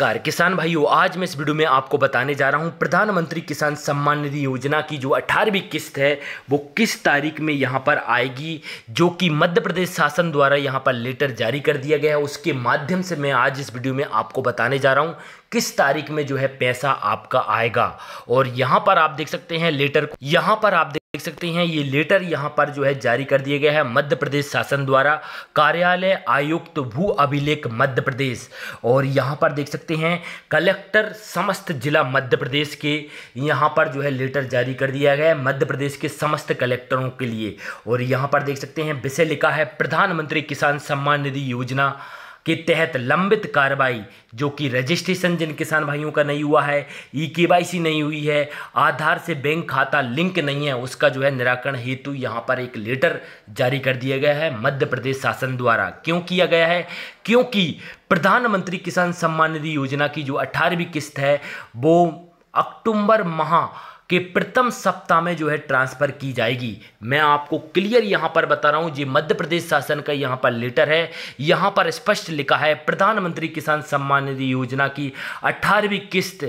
नमस्कार किसान भाइयों आज मैं इस वीडियो में आपको बताने जा रहा हूं प्रधानमंत्री किसान सम्मान निधि योजना की जो 18वीं किस्त है वो किस तारीख में यहां पर आएगी जो कि मध्य प्रदेश शासन द्वारा यहां पर लेटर जारी कर दिया गया है उसके माध्यम से मैं आज इस वीडियो में आपको बताने जा रहा हूं किस तारीख में जो है पैसा आपका आएगा और यहाँ पर आप देख सकते हैं लेटर यहाँ पर आप देख सकते हैं ये लेटर यहाँ पर जो है जारी कर दिया गया है मध्य प्रदेश शासन द्वारा कार्यालय आयुक्त भू अभिलेख मध्य प्रदेश और यहाँ पर देख सकते हैं कलेक्टर समस्त जिला मध्य प्रदेश के यहाँ पर जो है लेटर जारी कर दिया गया है मध्य प्रदेश के समस्त कलेक्टरों के लिए और यहाँ पर देख सकते हैं विषय लिखा है प्रधानमंत्री किसान सम्मान निधि योजना के तहत लंबित कार्रवाई जो कि रजिस्ट्रेशन जिन किसान भाइयों का नहीं हुआ है ई के नहीं हुई है आधार से बैंक खाता लिंक नहीं है उसका जो है निराकरण हेतु यहाँ पर एक लेटर जारी कर दिया गया है मध्य प्रदेश शासन द्वारा क्यों किया गया है क्योंकि प्रधानमंत्री किसान सम्मान निधि योजना की जो अठारहवीं किस्त है वो अक्टूबर माह कि प्रथम सप्ताह में जो है ट्रांसफ़र की जाएगी मैं आपको क्लियर यहाँ पर बता रहा हूँ ये मध्य प्रदेश शासन का यहाँ पर लेटर है यहाँ पर स्पष्ट लिखा है प्रधानमंत्री किसान सम्मान निधि योजना की अठारहवीं किस्त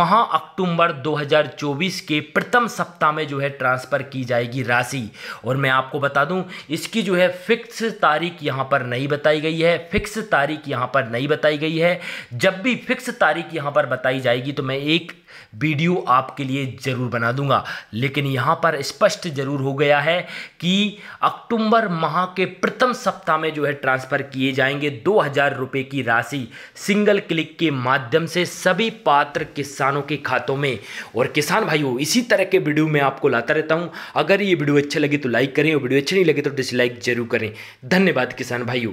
माह अक्टूबर 2024 के प्रथम सप्ताह में जो है ट्रांसफ़र की जाएगी राशि और मैं आपको बता दूँ इसकी जो है फिक्स तारीख यहाँ पर नहीं बताई गई है फिक्स तारीख यहाँ पर नहीं बताई गई है जब भी फिक्स तारीख यहाँ पर बताई जाएगी तो मैं एक वीडियो आपके लिए जरूर ज़रूर बना दूंगा लेकिन यहाँ पर स्पष्ट जरूर हो गया है कि अक्टूबर माह के प्रथम सप्ताह में जो है ट्रांसफ़र किए जाएंगे दो हज़ार रुपए की राशि सिंगल क्लिक के माध्यम से सभी पात्र किसानों के खातों में और किसान भाइयों इसी तरह के वीडियो में आपको लाता रहता हूँ अगर ये वीडियो अच्छी लगी तो लाइक करें और वीडियो अच्छी नहीं लगे तो डिसलाइक जरूर करें धन्यवाद किसान भाइयों